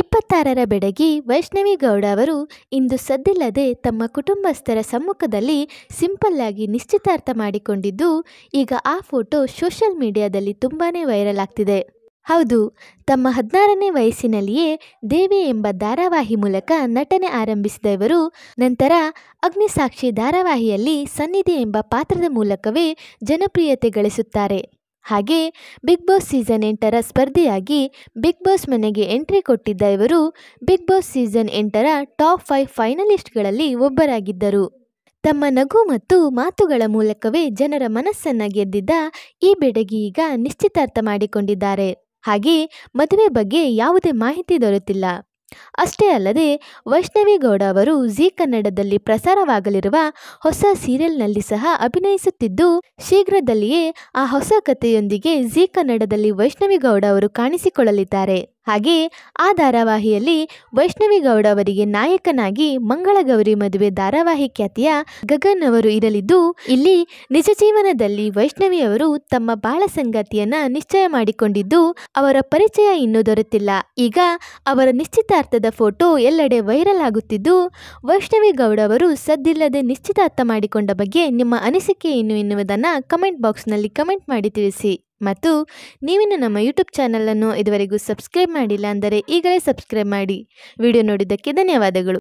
ಇಪ್ಪತ್ತಾರರ ಬೆಡಗಿ ವೈಷ್ಣವಿಗೌಡ ಅವರು ಇಂದು ಸದ್ದಿಲ್ಲದೆ ತಮ್ಮ ಕುಟುಂಬಸ್ಥರ ಸಮ್ಮುಖದಲ್ಲಿ ಸಿಂಪಲ್ ಆಗಿ ನಿಶ್ಚಿತಾರ್ಥ ಮಾಡಿಕೊಂಡಿದ್ದು ಈಗ ಆ ಫೋಟೋ ಸೋಷಿಯಲ್ ಮೀಡಿಯಾದಲ್ಲಿ ತುಂಬಾ ವೈರಲ್ ಆಗ್ತಿದೆ ಹೌದು ತಮ್ಮ ಹದಿನಾರನೇ ವಯಸ್ಸಿನಲ್ಲಿಯೇ ದೇವಿ ಎಂಬ ಧಾರಾವಾಹಿ ಮೂಲಕ ನಟನೆ ಆರಂಭಿಸಿದ ಇವರು ನಂತರ ಅಗ್ನಿಸಾಕ್ಷಿ ಧಾರಾವಾಹಿಯಲ್ಲಿ ಸನ್ನಿಧಿ ಎಂಬ ಪಾತ್ರದ ಮೂಲಕವೇ ಜನಪ್ರಿಯತೆ ಗಳಿಸುತ್ತಾರೆ ಹಾಗೆ ಬಿಗ್ ಬಾಸ್ ಸೀಸನ್ ಎಂಟರ ಸ್ಪರ್ಧೆಯಾಗಿ ಬಿಗ್ ಬಾಸ್ ಮನೆಗೆ ಎಂಟ್ರಿ ಕೊಟ್ಟಿದ್ದ ಇವರು ಬಿಗ್ ಬಾಸ್ ಸೀಸನ್ ಎಂಟರ ಟಾಪ್ ಫೈವ್ ಫೈನಲಿಸ್ಟ್ಗಳಲ್ಲಿ ಒಬ್ಬರಾಗಿದ್ದರು ತಮ್ಮ ನಗು ಮತ್ತು ಮಾತುಗಳ ಮೂಲಕವೇ ಜನರ ಮನಸ್ಸನ್ನು ಗೆದ್ದಿದ್ದ ಈ ಬೆಡಗಿ ಈಗ ನಿಶ್ಚಿತಾರ್ಥ ಮಾಡಿಕೊಂಡಿದ್ದಾರೆ ಹಾಗೆ ಮದುವೆ ಬಗ್ಗೆ ಯಾವುದೇ ಮಾಹಿತಿ ದೊರೆತಿಲ್ಲ ಅಷ್ಟೇ ಅಲ್ಲದೆ ವೈಷ್ಣವೇಗೌಡ ಅವರು ಝೀ ಕನ್ನಡದಲ್ಲಿ ಪ್ರಸಾರವಾಗಲಿರುವ ಹೊಸ ಸೀರಿಯಲ್ನಲ್ಲಿ ಸಹ ಅಭಿನಯಿಸುತ್ತಿದ್ದು ಶೀಘ್ರದಲ್ಲಿಯೇ ಆ ಹೊಸ ಕಥೆಯೊಂದಿಗೆ ಝೀ ಕನ್ನಡದಲ್ಲಿ ವೈಷ್ಣವೇಗೌಡ ಅವರು ಕಾಣಿಸಿಕೊಳ್ಳಲಿದ್ದಾರೆ ಹಾಗೆಯೇ ಆ ಧಾರಾವಾಹಿಯಲ್ಲಿ ವೈಷ್ಣವಿಗೌಡ ಅವರಿಗೆ ನಾಯಕನಾಗಿ ಮಂಗಳಗೌರಿ ಮದುವೆ ಧಾರಾವಾಹಿ ಖ್ಯಾತಿಯ ಗಗನ್ ಅವರು ಇರಲಿದ್ದು ಇಲ್ಲಿ ನಿಜ ಜೀವನದಲ್ಲಿ ವೈಷ್ಣವಿ ಅವರು ತಮ್ಮ ಬಾಳ ಸಂಗಾತಿಯನ್ನ ನಿಶ್ಚಯ ಮಾಡಿಕೊಂಡಿದ್ದು ಅವರ ಪರಿಚಯ ಇನ್ನೂ ದೊರೆತಿಲ್ಲ ಈಗ ಅವರ ನಿಶ್ಚಿತಾರ್ಥದ ಫೋಟೋ ಎಲ್ಲೆಡೆ ವೈರಲ್ ಆಗುತ್ತಿದ್ದು ವೈಷ್ಣವಿ ಅವರು ಸದ್ದಿಲ್ಲದೆ ನಿಶ್ಚಿತಾರ್ಥ ಮಾಡಿಕೊಂಡ ಬಗ್ಗೆ ನಿಮ್ಮ ಅನಿಸಿಕೆ ಏನು ಎನ್ನುವುದನ್ನು ಕಮೆಂಟ್ ಬಾಕ್ಸ್ನಲ್ಲಿ ಕಮೆಂಟ್ ಮಾಡಿ ತಿಳಿಸಿ ಮತ್ತು ನೀವಿನ್ನು ನಮ್ಮ ಯೂಟ್ಯೂಬ್ ಚಾನಲನ್ನು ಇದುವರೆಗೂ ಸಬ್ಸ್ಕ್ರೈಬ್ ಮಾಡಿಲ್ಲ ಅಂದರೆ ಈಗಲೇ ಸಬ್ಸ್ಕ್ರೈಬ್ ಮಾಡಿ ವಿಡಿಯೋ ನೋಡಿದ್ದಕ್ಕೆ ಧನ್ಯವಾದಗಳು